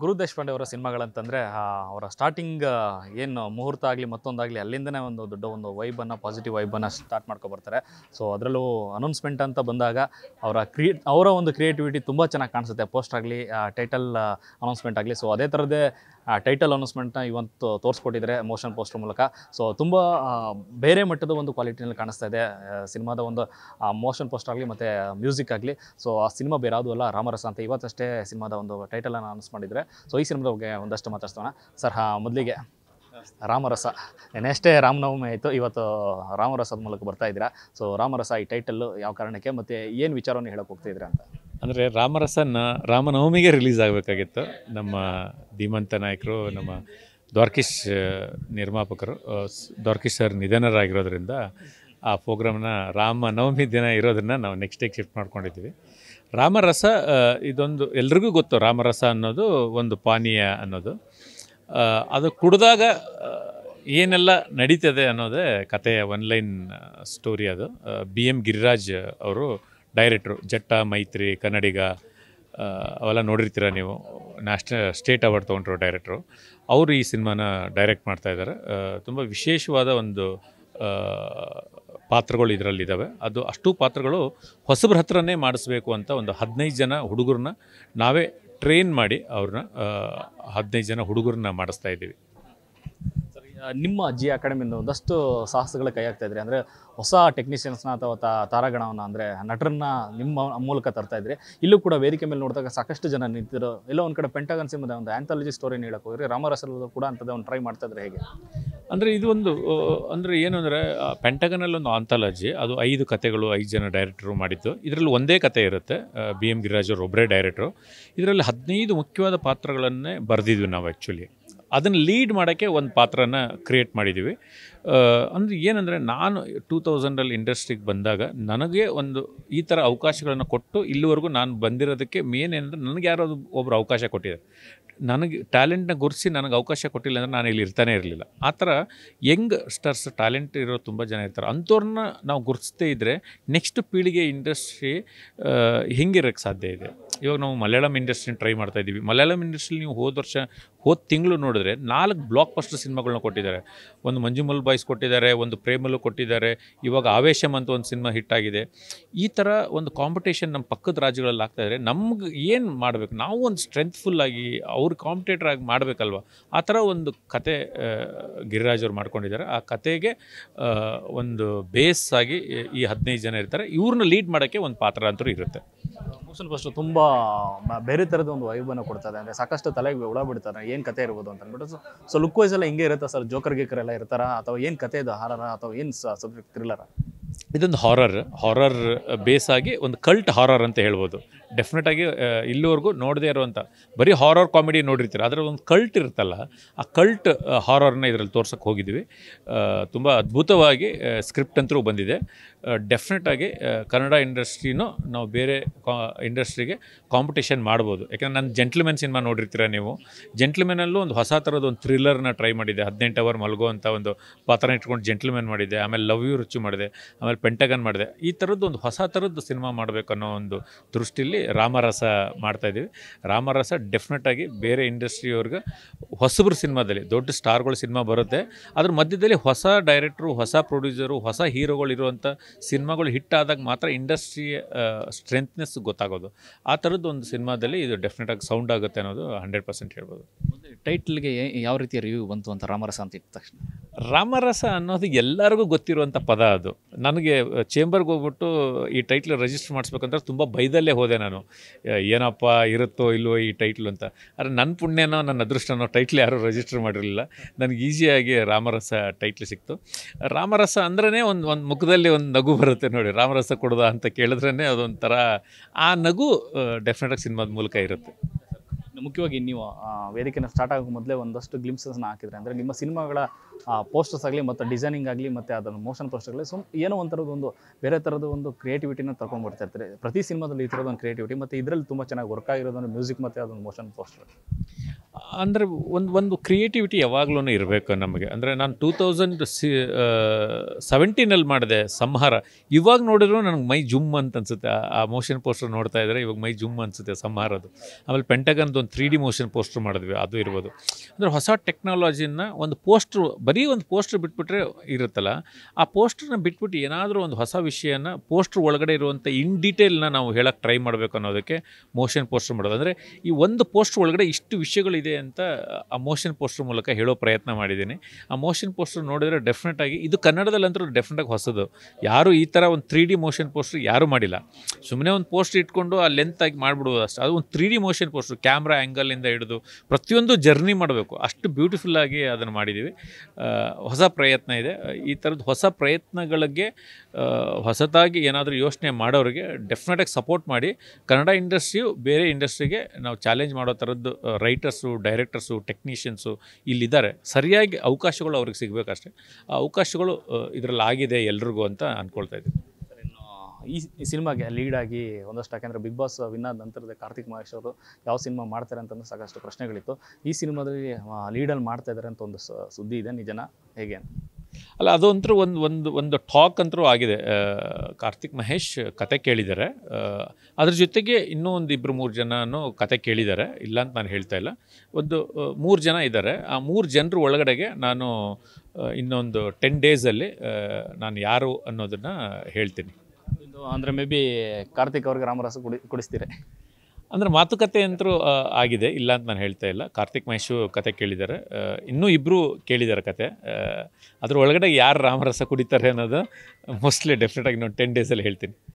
ಗುರು ದೇಶಪಾಂಡೆ ಅವರ ಸಿನಿಮಾಗಳಂತಂದರೆ ಅವರ ಸ್ಟಾರ್ಟಿಂಗ್ ಏನು ಮುಹೂರ್ತ ಆಗಲಿ ಮತ್ತೊಂದಾಗಲಿ ಅಲ್ಲಿಂದನೇ ಒಂದು ದೊಡ್ಡ ಒಂದು ವೈಬನ್ನು ಪಾಸಿಟಿವ್ ವೈಬನ್ನು ಸ್ಟಾರ್ಟ್ ಮಾಡ್ಕೊಬರ್ತಾರೆ ಸೊ ಅದರಲ್ಲೂ ಅನೌನ್ಸ್ಮೆಂಟ್ ಅಂತ ಬಂದಾಗ ಅವರ ಅವರ ಒಂದು ಕ್ರಿಯೇಟಿವಿಟಿ ತುಂಬ ಚೆನ್ನಾಗಿ ಕಾಣಿಸುತ್ತೆ ಪೋಸ್ಟ್ ಆಗಲಿ ಟೈಟಲ್ ಅನೌನ್ಸ್ಮೆಂಟ್ ಆಗಲಿ ಸೊ ಅದೇ ಥರದ್ದೇ ಟೈಟಲ್ ಅನೌನ್ಸ್ಮೆಂಟ್ನ ಇವತ್ತು ತೋರಿಸ್ಕೊಟ್ಟಿದ್ರೆ ಮೋಷನ್ ಪೋಸ್ಟರ್ ಮೂಲಕ ಸೊ ತುಂಬ ಬೇರೆ ಮಟ್ಟದ ಒಂದು ಕ್ವಾಲಿಟಿನಲ್ಲಿ ಕಾಣಿಸ್ತಾ ಇದೆ ಸಿನಿಮಾದ ಒಂದು ಮೋಷನ್ ಪೋಸ್ಟರ್ ಆಗಲಿ ಮತ್ತು ಮ್ಯೂಸಿಕ್ ಆಗಲಿ ಸೊ ಆ ಸಿನಿಮಾ ಬೇರೆ ಅಲ್ಲ ರಾಮರಸ ಅಂತ ಇವತ್ತಷ್ಟೇ ಸಿನಿಮಾದ ಒಂದು ಟೈಟಲನ್ನು ಅನೌನ್ಸ್ ಮಾಡಿದರೆ ಸೊ ಈ ಸಿನಿಮಾದ ಬಗ್ಗೆ ಒಂದಷ್ಟು ಮಾತಾಡ್ತೋಣ ಸರ್ ಹಾ ಮೊದಲಿಗೆ ರಾಮರಸ ನೆನೆಷ್ಟೇ ರಾಮನವಮಿ ಆಯಿತು ಇವತ್ತು ರಾಮರಸದ ಮೂಲಕ ಬರ್ತಾ ಇದ್ದೀರಾ ಸೊ ರಾಮರಸ ಈ ಟೈಟಲ್ಲು ಯಾವ ಕಾರಣಕ್ಕೆ ಮತ್ತು ಏನು ವಿಚಾರವನ್ನು ಹೇಳೋಕೆ ಹೋಗ್ತಿದ್ದೀರಾ ಅಂತ ಅಂದರೆ ರಾಮರಸನ ರಾಮನವಮಿಗೆ ರಿಲೀಸ್ ಆಗಬೇಕಾಗಿತ್ತು ನಮ್ಮ ಧೀಮಂತ ನಾಯಕರು ನಮ್ಮ ದ್ವಾರ್ಕಿಶ್ ನಿರ್ಮಾಪಕರು ದ್ವಾರ್ಕಿಶ್ ಸರ್ ನಿಧನರಾಗಿರೋದ್ರಿಂದ ಆ ಪ್ರೋಗ್ರಾಮ್ನ ರಾಮನವಮಿ ದಿನ ಇರೋದನ್ನು ನಾವು ನೆಕ್ಸ್ಟ್ ಡೇಗೆ ಶಿಫ್ಟ್ ಮಾಡ್ಕೊಂಡಿದ್ದೀವಿ ರಾಮರಸ ಇದೊಂದು ಎಲ್ರಿಗೂ ಗೊತ್ತು ರಾಮರಸ ಅನ್ನೋದು ಒಂದು ಪಾನೀಯ ಅನ್ನೋದು ಅದು ಕುಡಿದಾಗ ಏನೆಲ್ಲ ನಡೀತದೆ ಅನ್ನೋದೇ ಕಥೆಯ ಒನ್ಲೈನ್ ಸ್ಟೋರಿ ಅದು ಬಿ ಎಮ್ ಗಿರಿರಾಜ್ ಅವರು ಡೈರೆಕ್ಟ್ರು ಜಟ್ಟ ಮೈತ್ರಿ ಕನ್ನಡಿಗ ಅವೆಲ್ಲ ನೋಡಿರ್ತೀರ ನೀವು ನ್ಯಾಷನಲ್ ಸ್ಟೇಟ್ ಅವಾರ್ಡ್ ತೊಗೊಂಡಿರೋ ಡೈರೆಕ್ಟ್ರು ಅವರು ಈ ಸಿನಿಮಾನ ಡೈರೆಕ್ಟ್ ಮಾಡ್ತಾಯಿದ್ದಾರೆ ತುಂಬ ವಿಶೇಷವಾದ ಒಂದು ಪಾತ್ರಗಳು ಇದರಲ್ಲಿದ್ದಾವೆ ಅದು ಅಷ್ಟು ಪಾತ್ರಗಳು ಹೊಸಬ್ರ ಹತ್ರನೇ ಮಾಡಿಸ್ಬೇಕು ಅಂತ ಒಂದು ಹದಿನೈದು ಜನ ಹುಡುಗರನ್ನ ನಾವೇ ಟ್ರೈನ್ ಮಾಡಿ ಅವ್ರನ್ನ ಹದಿನೈದು ಜನ ಹುಡುಗರನ್ನ ಮಾಡಿಸ್ತಾ ಇದ್ದೀವಿ ನಿಮ್ಮ ಜಿ ಅಕಾಡೆಮಿಯಿಂದ ಒಂದಷ್ಟು ಸಾಹಸಗಳ ಕೈ ಆಗ್ತಾ ಇದ್ರಿ ಅಂದರೆ ಹೊಸ ಟೆಕ್ನಿಷಿಯನ್ಸ್ನ ಅಥವಾ ತಾರಾಗಣವನ್ನು ಅಂದರೆ ನಟರನ್ನ ನಿಮ್ಮ ಮೂಲಕ ತರ್ತಾ ಇದ್ರಿ ಇಲ್ಲೂ ಕೂಡ ವೇದಿಕೆ ಮೇಲೆ ನೋಡಿದಾಗ ಸಾಕಷ್ಟು ಜನ ನಿಂತಿರೋ ಎಲ್ಲ ಒಂದು ಕಡೆ ಪೆಂಟಗನ್ ಸಿಂಹದ ಒಂದು ಆ್ಯಂಥಾಲಜಿ ಸ್ಟೋರಿನ ಹೇಳಕ್ಕೆ ಹೋಗ್ರಿ ರಾಮರಸಲ್ಲೂ ಕೂಡ ಅಂಥದ್ದು ಒಂದು ಟ್ರೈ ಮಾಡ್ತಾ ಇದ್ರೆ ಹೇಗೆ ಅಂದರೆ ಇದು ಒಂದು ಅಂದರೆ ಏನು ಅಂದರೆ ಪೆಂಟಗನಲ್ಲಿ ಒಂದು ಆಂಥಾಲಜಿ ಅದು ಐದು ಕತೆಗಳು ಐದು ಜನ ಡೈರೆಕ್ಟರು ಮಾಡಿತ್ತು ಇದರಲ್ಲಿ ಒಂದೇ ಕತೆ ಇರುತ್ತೆ ಬಿ ಎಮ್ ಗಿರಿರಾಜ್ ಅವರು ಒಬ್ಬರೇ ಡೈರೆಕ್ಟರು ಇದರಲ್ಲಿ ಹದಿನೈದು ಮುಖ್ಯವಾದ ಪಾತ್ರಗಳನ್ನೇ ಬರೆದಿದ್ವಿ ನಾವು ಆ್ಯಕ್ಚುಲಿ ಅದನ್ನು ಲೀಡ್ ಮಾಡೋಕ್ಕೆ ಒಂದು ಪಾತ್ರನ ಕ್ರಿಯೇಟ್ ಮಾಡಿದ್ದೀವಿ ಅಂದರೆ ಏನಂದರೆ ನಾನು ಟೂ ತೌಸಂಡಲ್ಲಿ ಇಂಡಸ್ಟ್ರಿಗೆ ಬಂದಾಗ ನನಗೆ ಒಂದು ಈ ಥರ ಅವಕಾಶಗಳನ್ನು ಕೊಟ್ಟು ಇಲ್ಲಿವರೆಗೂ ನಾನು ಬಂದಿರೋದಕ್ಕೆ ಮೇನ್ ಏನಂದರೆ ನನಗೆ ಯಾರಾದ್ರು ಒಬ್ಬರು ಅವಕಾಶ ಕೊಟ್ಟಿದ್ದಾರೆ ನನಗೆ ಟ್ಯಾಲೆಂಟ್ನ ಗುರುಸಿ ನನಗೆ ಅವಕಾಶ ಕೊಟ್ಟಿಲ್ಲ ಅಂದರೆ ನಾನು ಇಲ್ಲಿ ಇರ್ತಾನೆ ಇರಲಿಲ್ಲ ಆ ಥರ ಯಂಗ್ ಸ್ಟರ್ಸ್ ಟ್ಯಾಲೆಂಟ್ ಇರೋ ತುಂಬ ಜನ ಇರ್ತಾರೆ ಅಂಥವ್ರನ್ನ ನಾವು ಗುರುತಿಸದೇ ಇದ್ದರೆ ನೆಕ್ಸ್ಟ್ ಪೀಳಿಗೆ ಇಂಡಸ್ಟ್ರಿ ಹೆಂಗಿರೋಕ್ಕೆ ಸಾಧ್ಯ ಇದೆ ಇವಾಗ ನಾವು ಮಲಯಾಳಂ ಇಂಡಸ್ಟ್ರಿನ ಟ್ರೈ ಮಾಡ್ತಾ ಇದ್ದೀವಿ ಮಲಯಾಳಂ ಇಂಡಸ್ಟ್ರಿಲಿ ನೀವು ಹೋದ ವರ್ಷ ಹೋದ ತಿಂಗಳು ನೋಡಿದ್ರೆ ನೋಡಿದ್ರೆ ನಾಲ್ಕು ಬ್ಲಾಕ್ ಪಸ್ಟ್ ಸಿನಿಮಾಗಳನ್ನ ಕೊಟ್ಟಿದ್ದಾರೆ ಒಂದು ಮಂಜುಮಲ್ ಬಾಯ್ಸ್ ಕೊಟ್ಟಿದ್ದಾರೆ ಒಂದು ಪ್ರೇಮಲು ಕೊಟ್ಟಿದ್ದಾರೆ ಇವಾಗ ಆವೇಶಮ್ ಅಂತ ಒಂದು ಸಿನಿಮಾ ಆಗಿದೆ ಈ ಥರ ಒಂದು ಕಾಂಪಿಟೇಷನ್ ನಮ್ಮ ಪಕ್ಕದ ರಾಜ್ಯಗಳಲ್ಲಿ ಇದ್ದರೆ ನಮ್ಗೆ ಏನು ಮಾಡಬೇಕು ನಾವು ಒಂದು ಸ್ಟ್ರೆಂತ್ಫುಲ್ಲಾಗಿ ಅವ್ರ ಕಾಂಪಿಟೇಟರ್ ಆಗಿ ಮಾಡಬೇಕಲ್ವ ಆ ಥರ ಒಂದು ಕತೆ ಗಿರಿರಾಜ್ ಅವ್ರು ಮಾಡ್ಕೊಂಡಿದ್ದಾರೆ ಆ ಕತೆಗೆ ಒಂದು ಬೇಸ್ ಆಗಿ ಈ ಹದಿನೈದು ಜನ ಇರ್ತಾರೆ ಇವ್ರನ್ನ ಲೀಡ್ ಮಾಡೋಕ್ಕೆ ಒಂದು ಪಾತ್ರ ಅಂತೂ ಇರುತ್ತೆ ಕ್ವಶನ್ ಫಸ್ಟ್ ತುಂಬ ಬೇರೆ ಥರದ ಒಂದು ವೈಭವನ ಕೊಡ್ತದೆ ಅಂದ್ರೆ ಸಾಕಷ್ಟು ತಲೆಗೆ ಉಳ ಬಿಡ್ತಾರೆ ಏನು ಕತೆ ಇರ್ಬೋದು ಅಂತ ಅಂದ್ಬಿಟ್ಟು ಸೊ ಲುಕ್ ವೈಸ್ ಎಲ್ಲ ಹಿಂಗೆ ಇರುತ್ತಾ ಸರ್ ಜೋಕರ್ ಗೀಕರ್ ಎಲ್ಲ ಇರ್ತಾರ ಅಥವಾ ಏನು ಕತೆ ಇದು ಹಾರರ ಅಥವಾ ಏನು ಸಬ್ಜೆಕ್ಟ್ ಥ್ರಿಲ್ಲರ ಇದೊಂದು ಹಾರರ್ ಹಾರರ್ ಬೇಸ್ ಆಗಿ ಒಂದು ಕಲ್ಟ್ ಹಾರರ್ ಅಂತ ಹೇಳ್ಬೋದು ಡೆಫಿನೆಟ್ ಆಗಿ ಇಲ್ಲಿವರೆಗೂ ನೋಡದೇ ಇರುವಂಥ ಬರೀ ಹಾರರ್ ಕಾಮಿಡಿ ನೋಡಿರ್ತೀರ ಅದರ ಒಂದು ಕಲ್ಟ್ ಇರುತ್ತಲ್ಲ ಆ ಕಲ್ಟ್ ಹಾರರ್ನ ಇದರಲ್ಲಿ ತೋರ್ಸೋಕ್ಕೆ ಹೋಗಿದ್ವಿ ತುಂಬ ಅದ್ಭುತವಾಗಿ ಸ್ಕ್ರಿಪ್ಟ್ ಅಂತರೂ ಬಂದಿದೆ ಡೆಫಿನೆಟ್ ಆಗಿ ಕನ್ನಡ ಇಂಡಸ್ಟ್ರಿನೂ ನಾವು ಬೇರೆ ಕಾ ಇಂಡಸ್ಟ್ರಿಗೆ ಕಾಂಪಿಟೇಷನ್ ಮಾಡ್ಬೋದು ಯಾಕೆಂದರೆ ನಾನು ಜೆಂಟ್ಲ್ಮೆನ್ ಸಿನಿಮಾ ನೋಡಿರ್ತೀರ ನೀವು ಜೆಂಟ್ಲ್ಮೆನಲ್ಲೂ ಒಂದು ಹೊಸ ಥರದ ಒಂದು ಥ್ರಿಲ್ಲರ್ನ ಟ್ರೈ ಮಾಡಿದೆ ಹದಿನೆಂಟು ಅವರ್ ಅಂತ ಒಂದು ಪಾತ್ರ ಇಟ್ಕೊಂಡು ಜೆಂಟ್ಲ್ಮೆನ್ ಮಾಡಿದೆ ಆಮೇಲೆ ಲವ್ ಯು ರುಚಿ ಮಾಡಿದೆ ಆಮೇಲೆ ಪೆಂಟಗನ್ ಮಾಡಿದೆ ಈ ಥರದ್ದು ಒಂದು ಹೊಸ ಥರದ್ದು ಸಿನಿಮಾ ಮಾಡಬೇಕನ್ನೋ ಒಂದು ದೃಷ್ಟಿಯಲ್ಲಿ ರಾಮರಸ ಇದ್ದೀವಿ ರಾಮರಸ ಡೆಫಿನೆಟಾಗಿ ಬೇರೆ ಇಂಡಸ್ಟ್ರಿಯವ್ರಿಗೆ ಹೊಸಬ್ರ ಸಿನಿಮಾದಲ್ಲಿ ದೊಡ್ಡ ಸ್ಟಾರ್ಗಳು ಸಿನಿಮಾ ಬರುತ್ತೆ ಅದ್ರ ಮಧ್ಯದಲ್ಲಿ ಹೊಸ ಡೈರೆಕ್ಟ್ರು ಹೊಸ ಪ್ರೊಡ್ಯೂಸರು ಹೊಸ ಹೀರೋಗಳು ಇರುವಂಥ ಸಿನಿಮಾಗಳು ಹಿಟ್ ಆದಾಗ ಮಾತ್ರ ಇಂಡಸ್ಟ್ರಿ ಸ್ಟ್ರೆಂತ್ನೆಸ್ ಗೊತ್ತಾಗೋದು ಆ ಥರದ್ದು ಒಂದು ಸಿನಿಮಾದಲ್ಲಿ ಇದು ಡೆಫಿನೆಟಾಗಿ ಸೌಂಡ್ ಆಗುತ್ತೆ ಅನ್ನೋದು ಹಂಡ್ರೆಡ್ ಪರ್ಸೆಂಟ್ ಹೇಳ್ಬೋದು ಟೈಟ್ಲ್ಗೆ ಯಾವ ರೀತಿಯ ರಿವ್ಯೂ ಬಂತು ಅಂತ ರಾಮರಸ ಅಂತ ಇಟ್ಟ ತಕ್ಷಣ ರಾಮರಸ ಅನ್ನೋದು ಎಲ್ಲರಿಗೂ ಗೊತ್ತಿರುವಂಥ ಪದ ಅದು ನನಗೆ ಚೇಂಬರ್ಗೆ ಹೋಗ್ಬಿಟ್ಟು ಈ ಟೈಟ್ಲ್ ರಿಜಿಸ್ಟರ್ ಮಾಡಿಸ್ಬೇಕಂದ್ರೆ ತುಂಬ ಬೈದಲ್ಲೇ ಹೋದೆ ನಾನು ಏನಪ್ಪ ಇರುತ್ತೋ ಇಲ್ಲವೋ ಈ ಟೈಟ್ಲು ಅಂತ ಆದರೆ ನನ್ನ ಪುಣ್ಯನೋ ನನ್ನ ಅದೃಷ್ಟನೋ ಟೈಟ್ಲ್ ಯಾರೂ ರಿಜಿಸ್ಟರ್ ಮಾಡಿರಲಿಲ್ಲ ನನಗೆ ಈಸಿಯಾಗಿ ರಾಮರಸ ಟೈಟ್ಲ್ ಸಿಕ್ತು ರಾಮರಸ ಅಂದ್ರೇ ಒಂದು ಒಂದು ಮುಖದಲ್ಲಿ ಒಂದು ನಗು ಬರುತ್ತೆ ನೋಡಿ ರಾಮರಸ ಕೊಡೋದಾ ಅಂತ ಕೇಳಿದ್ರೇ ಅದೊಂಥರ ಆ ನಗು ಡೆಫಿನೆಟಾಗಿ ಸಿನಿಮಾದ ಮೂಲಕ ಇರುತ್ತೆ ಮುಖ್ಯವಾಗಿ ನೀವು ವೇದಿಕೆನ ಸ್ಟಾರ್ಟ್ ಆಗೋ ಮೊದಲೇ ಒಂದಷ್ಟು ಗ್ಲಿಮ್ಸಸ್ನ ಹಾಕಿದ್ರೆ ಅಂದರೆ ನಿಮ್ಮ ಸಿನಿಮಾಗಳ ಪೋಸ್ಟರ್ಸ್ ಆಗಲಿ ಮತ್ತು ಡಿಸೈನಿಂಗ್ ಆಗಲಿ ಮತ್ತು ಅದರ ಮೋಷನ್ ಪೋಸ್ಟರ್ಗಳೇ ಸುಮ್ ಏನೋ ಒಂಥರದ ಒಂದು ಬೇರೆ ಥರದ ಒಂದು ಕ್ರಿಯೇಟಿವಿಟಿನ ತಗೊಂಡ್ಬಿಡ್ತಾ ಇರ್ತಾರೆ ಪ್ರತಿ ಸಿನಿಮಾದಲ್ಲಿ ಈ ಥರದ ಒಂದು ಕ್ರಿಯೇಟಿವಿಟಿ ಮತ್ತು ಇದರಲ್ಲಿ ತುಂಬ ಚೆನ್ನಾಗಿ ವರ್ಕ್ ಆಗಿರೋದನ್ನು ಮ್ಯೂಸಿಕ್ ಮತ್ತು ಅದೊಂದು ಮೋಷನ್ ಪೋಸ್ಟರ್ ಅಂದರೆ ಒಂದು ಒಂದು ಕ್ರಿಯೇಟಿವಿಟಿ ಯಾವಾಗಲೂ ಇರಬೇಕು ನಮಗೆ ಅಂದರೆ ನಾನು ಟೂ ತೌಸಂಡ್ ಸಿ ಸೆವೆಂಟೀನಲ್ಲಿ ಮಾಡಿದೆ ಸಂಹಾರ ಇವಾಗ ನೋಡಿದ್ರು ನನಗೆ ಮೈ ಜುಮ್ ಅಂತ ಅನ್ಸುತ್ತೆ ಆ ಮೋಷನ್ ಪೋಸ್ಟರ್ ನೋಡ್ತಾ ಇದ್ದರೆ ಇವಾಗ ಮೈ ಜುಮ್ ಅನಿಸುತ್ತೆ ಅದು ಆಮೇಲೆ ಪೆಂಟಗನ್ದು ಒಂದು ತ್ರೀ ಡಿ ಮೋಷನ್ ಪೋಸ್ಟರ್ ಮಾಡಿದ್ವಿ ಅದು ಇರ್ಬೋದು ಅಂದರೆ ಹೊಸ ಟೆಕ್ನಾಲಜಿನ ಒಂದು ಪೋಸ್ಟ್ರು ಬರೀ ಒಂದು ಪೋಸ್ಟ್ರ್ ಬಿಟ್ಬಿಟ್ರೆ ಇರುತ್ತಲ್ಲ ಆ ಪೋಸ್ಟ್ರನ್ನ ಬಿಟ್ಬಿಟ್ಟು ಏನಾದರೂ ಒಂದು ಹೊಸ ವಿಷಯನ ಪೋಸ್ಟ್ರ್ ಒಳಗಡೆ ಇರುವಂಥ ಇನ್ ಡೀಟೇಲ್ನ ನಾವು ಹೇಳೋಕ್ಕೆ ಟ್ರೈ ಮಾಡಬೇಕು ಅನ್ನೋದಕ್ಕೆ ಮೋಷನ್ ಪೋಸ್ಟರ್ ಮಾಡೋದು ಅಂದರೆ ಈ ಒಂದು ಪೋಸ್ಟ್ರ್ ಒಳಗಡೆ ಇಷ್ಟು ವಿಷಯಗಳು ಇದೆ ಅಂತ ಆ ಮೋಷನ್ ಪೋಸ್ಟರ್ ಮೂಲಕ ಹೇಳೋ ಪ್ರಯತ್ನ ಮಾಡಿದ್ದೀನಿ ಆ ಮೋಷನ್ ಪೋಸ್ಟರ್ ನೋಡಿದರೆ ಆಗಿ ಇದು ಕನ್ನಡದಲ್ಲಂತೂ ಡೆಫಿನೆಟಾಗಿ ಹೊಸದು ಯಾರು ಈ ಥರ ಒಂದು ತ್ರೀ ಡಿ ಮೋಷನ್ ಪೋಸ್ಟರ್ ಯಾರೂ ಮಾಡಿಲ್ಲ ಸುಮ್ಮನೆ ಒಂದು ಪೋಸ್ಟ್ ಇಟ್ಕೊಂಡು ಆ ಆಗಿ ಮಾಡಿಬಿಡುವುದು ಅಷ್ಟೇ ಅದು ಒಂದು three D motion poster camera ಆ್ಯಂಗಲಿಂದ ಹಿಡಿದು ಪ್ರತಿಯೊಂದು ಜರ್ನಿ ಮಾಡಬೇಕು ಅಷ್ಟು ಬ್ಯೂಟಿಫುಲ್ಲಾಗಿ ಅದನ್ನು ಮಾಡಿದ್ದೀವಿ ಹೊಸ ಪ್ರಯತ್ನ ಇದೆ ಈ ಥರದ ಹೊಸ ಪ್ರಯತ್ನಗಳಿಗೆ ಹೊಸದಾಗಿ ಏನಾದರೂ ಯೋಚನೆ ಮಾಡೋರಿಗೆ ಡೆಫಿನೆಟಾಗಿ ಸಪೋರ್ಟ್ ಮಾಡಿ ಕನ್ನಡ ಇಂಡಸ್ಟ್ರಿಯು ಬೇರೆ ಇಂಡಸ್ಟ್ರಿಗೆ ನಾವು ಚಾಲೆಂಜ್ ಮಾಡೋ ಥರದ್ದು ರೈಟರ್ಸು ಡೈರೆಕ್ಟರ್ಸು ಟೆಕ್ನಿಷಿಯನ್ಸು ಇಲ್ಲಿದ್ದಾರೆ ಸರಿಯಾಗಿ ಅವಕಾಶಗಳು ಅವ್ರಿಗೆ ಸಿಗಬೇಕಷ್ಟೇ ಆ ಅವಕಾಶಗಳು ಇದರಲ್ಲಿ ಆಗಿದೆ ಎಲ್ರಿಗೂ ಅಂತ ಅಂದ್ಕೊಳ್ತಾ ಇದ್ದೀನಿ ಈ ಸಿನಿಮಾಗೆ ಲೀಡಾಗಿ ಒಂದಷ್ಟು ಯಾಕೆಂದರೆ ಬಿಗ್ ಬಾಸ್ ವಿನ್ನಾದ ನಂತರದ ಕಾರ್ತಿಕ್ ಮಹೇಶ್ ಅವರು ಯಾವ ಸಿನಿಮಾ ಮಾಡ್ತಾರೆ ಅಂತಂದು ಸಾಕಷ್ಟು ಪ್ರಶ್ನೆಗಳಿತ್ತು ಈ ಸಿನಿಮಾದಲ್ಲಿ ಲೀಡಲ್ಲಿ ಮಾಡ್ತಾ ಇದ್ದಾರೆ ಅಂತ ಒಂದು ಸುದ್ದಿ ಇದೆ ನಿಜನ ಹೇಗೆ ಅಲ್ಲ ಅದಂತರೂ ಒಂದು ಒಂದು ಒಂದು ಟಾಕ್ ಅಂತರೂ ಆಗಿದೆ ಕಾರ್ತಿಕ್ ಮಹೇಶ್ ಕತೆ ಕೇಳಿದ್ದಾರೆ ಅದ್ರ ಜೊತೆಗೆ ಇನ್ನೂ ಒಂದು ಇಬ್ಬರು ಮೂರು ಜನನು ಕತೆ ಕೇಳಿದ್ದಾರೆ ಇಲ್ಲ ಅಂತ ನಾನು ಹೇಳ್ತಾ ಇಲ್ಲ ಒಂದು ಮೂರು ಜನ ಇದ್ದಾರೆ ಆ ಮೂರು ಜನರು ಒಳಗಡೆಗೆ ನಾನು ಇನ್ನೊಂದು ಟೆನ್ ಡೇಸಲ್ಲಿ ನಾನು ಯಾರು ಅನ್ನೋದನ್ನು ಹೇಳ್ತೀನಿ ಅಂದರೆ ಮೇ ಬಿ ಕಾರ್ತಿಕ್ ಅವ್ರಿಗೆ ರಾಮರಸ ಕುಡಿ ಕುಡಿಸ್ತೀರಿ ಅಂದರೆ ಮಾತುಕತೆ ಅಂತರೂ ಆಗಿದೆ ಇಲ್ಲ ಅಂತ ನಾನು ಹೇಳ್ತಾ ಇಲ್ಲ ಕಾರ್ತಿಕ್ ಮಹೇಶು ಕತೆ ಕೇಳಿದ್ದಾರೆ ಇನ್ನೂ ಇಬ್ಬರು ಕೇಳಿದ್ದಾರೆ ಕತೆ ಅದರ ಒಳಗಡೆ ಯಾರು ರಾಮರಸ ಕುಡಿತಾರೆ ಅನ್ನೋದು ಮೋಸ್ಟ್ಲಿ ಡೆಫಿನೆಟಾಗಿ ನಾನು ಟೆನ್ ಡೇಸಲ್ಲಿ ಹೇಳ್ತೀನಿ